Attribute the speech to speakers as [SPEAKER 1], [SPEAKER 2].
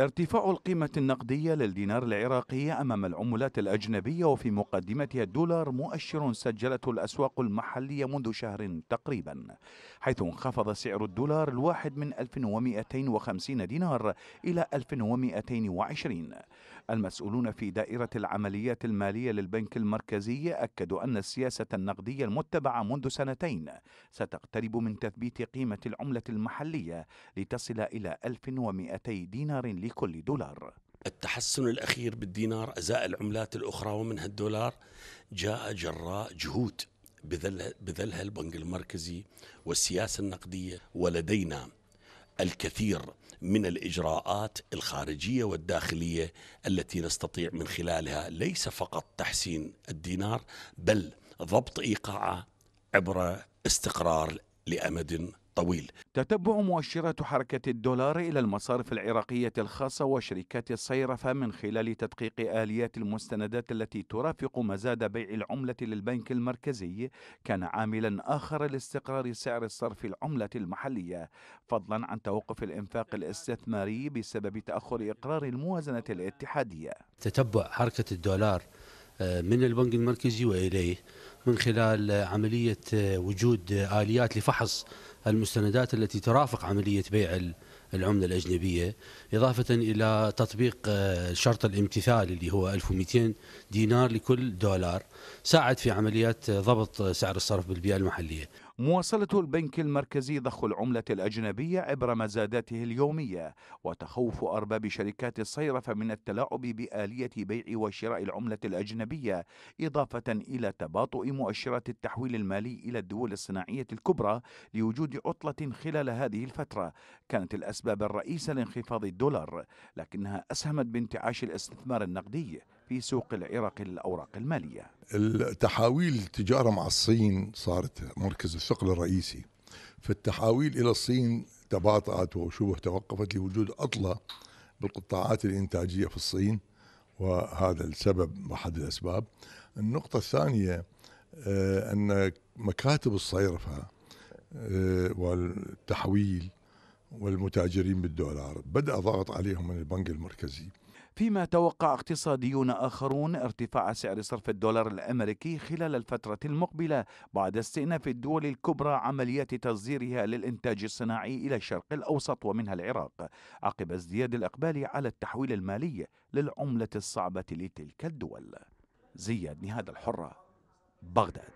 [SPEAKER 1] ارتفاع القيمة النقدية للدينار العراقي أمام العملات الأجنبية وفي مقدمتها الدولار مؤشر سجلته الأسواق المحلية منذ شهر تقريبا حيث انخفض سعر الدولار الواحد من 1250 دينار إلى 1220 المسؤولون في دائرة العمليات المالية للبنك المركزي أكدوا أن السياسة النقدية المتبعة منذ سنتين ستقترب من تثبيت قيمة العملة المحلية لتصل إلى 1200 دينار
[SPEAKER 2] لكل دولار التحسن الأخير بالدينار أزاء العملات الأخرى ومنها الدولار جاء جراء جهود بذلها البنك المركزي والسياسة النقدية ولدينا الكثير من الاجراءات الخارجيه والداخليه التي نستطيع من خلالها ليس فقط تحسين الدينار بل ضبط ايقاعه عبر استقرار لامد طويل
[SPEAKER 1] تتبع مؤشرات حركة الدولار إلى المصارف العراقية الخاصة وشركات الصيرفة من خلال تدقيق آليات المستندات التي ترافق مزاد بيع العملة للبنك المركزي كان عاملا آخر لاستقرار سعر الصرف العملة المحلية فضلا عن توقف الإنفاق الاستثماري بسبب تأخر إقرار الموازنة الاتحادية
[SPEAKER 3] تتبع حركة الدولار آه، من البنك المركزي وإليه من خلال عملية وجود آليات لفحص المستندات التي ترافق عملية بيع العملة الأجنبية إضافة إلى تطبيق آه، شرط الامتثال اللي هو 1200 دينار لكل دولار ساعد في عمليات آه، ضبط آه، سعر الصرف بالبيئة المحلية مواصلة
[SPEAKER 1] البنك المركزي ضخ العملة الأجنبية عبر مزاداته اليومية وتخوف أرباب شركات الصيرفة من التلاعب بآلية بيع وشراء العملة الأجنبية إضافة إلى تباطؤ مؤشرات التحويل المالي إلى الدول الصناعية الكبرى لوجود عطلة خلال هذه الفترة كانت الأسباب الرئيسة لانخفاض الدولار لكنها أسهمت بانتعاش الاستثمار النقدي في سوق العراق للأوراق
[SPEAKER 4] المالية التحاويل التجارة مع الصين صارت مركز الثقل الرئيسي فالتحاويل إلى الصين تباطأت وشبه توقفت لوجود عطلة بالقطاعات الإنتاجية في الصين وهذا السبب أحد الأسباب النقطة الثانية آه، أن مكاتب الصيرفة آه، والتحويل والمتاجرين بالدولار بدأ ضغط عليهم من البنك المركزي
[SPEAKER 1] فيما توقع اقتصاديون آخرون ارتفاع سعر صرف الدولار الأمريكي خلال الفترة المقبلة بعد استئناف الدول الكبرى عمليات تصديرها للإنتاج الصناعي إلى الشرق الأوسط ومنها العراق عقب ازدياد الإقبال على التحويل المالي للعملة الصعبة لتلك الدول زياد نهاد الحرة بغداد